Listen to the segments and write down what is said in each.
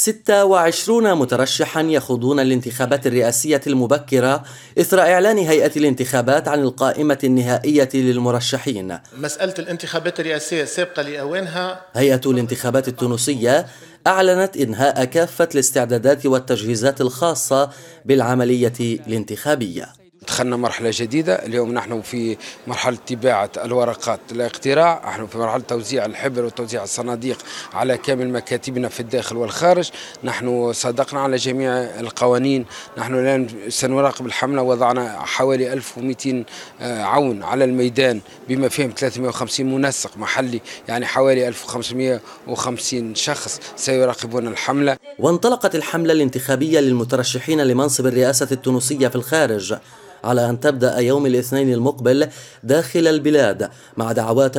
26 مترشحا يخوضون الانتخابات الرئاسية المبكرة إثر إعلان هيئة الانتخابات عن القائمة النهائية للمرشحين مسألة الانتخابات الرئاسية السابقة لأوانها هيئة الانتخابات التونسية أعلنت إنهاء كافة الاستعدادات والتجهيزات الخاصة بالعملية الانتخابية دخلنا مرحلة جديدة اليوم نحن في مرحلة طباعة الورقات الاقتراع نحن في مرحلة توزيع الحبر وتوزيع الصناديق على كامل مكاتبنا في الداخل والخارج نحن صادقنا على جميع القوانين نحن الآن سنراقب الحملة وضعنا حوالي 1200 آه، عون على الميدان بما فيهم 350 منسق محلي يعني حوالي 1550 شخص سيراقبون الحملة وانطلقت الحملة الانتخابية للمترشحين لمنصب الرئاسة التونسية في الخارج على أن تبدأ يوم الاثنين المقبل داخل البلاد مع دعوات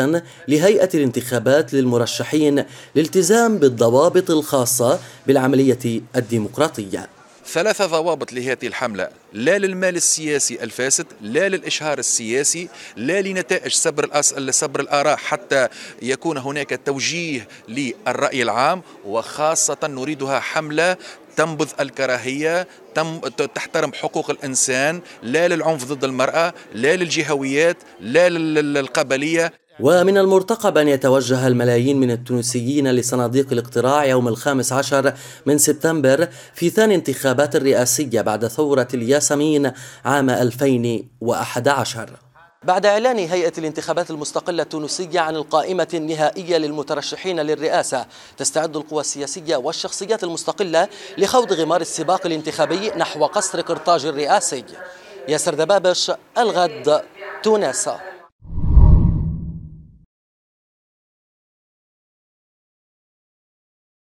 لهيئة الانتخابات للمرشحين لالتزام بالضوابط الخاصة بالعملية الديمقراطية ثلاثة ضوابط لهذه الحملة لا للمال السياسي الفاسد لا للإشهار السياسي لا لنتائج سبر, الأس... سبر الآراء حتى يكون هناك توجيه للرأي العام وخاصة نريدها حملة تنبذ الكراهية تم تحترم حقوق الإنسان لا للعنف ضد المرأة لا للجهويات لا للقبلية ومن المرتقب أن يتوجه الملايين من التونسيين لصناديق الاقتراع يوم الخامس عشر من سبتمبر في ثاني انتخابات الرئاسية بعد ثورة الياسمين عام 2011 بعد إعلان هيئة الانتخابات المستقلة التونسية عن القائمة النهائية للمترشحين للرئاسة تستعد القوى السياسية والشخصيات المستقلة لخوض غمار السباق الانتخابي نحو قصر قرطاج الرئاسي ياسر دبابش الغد تونس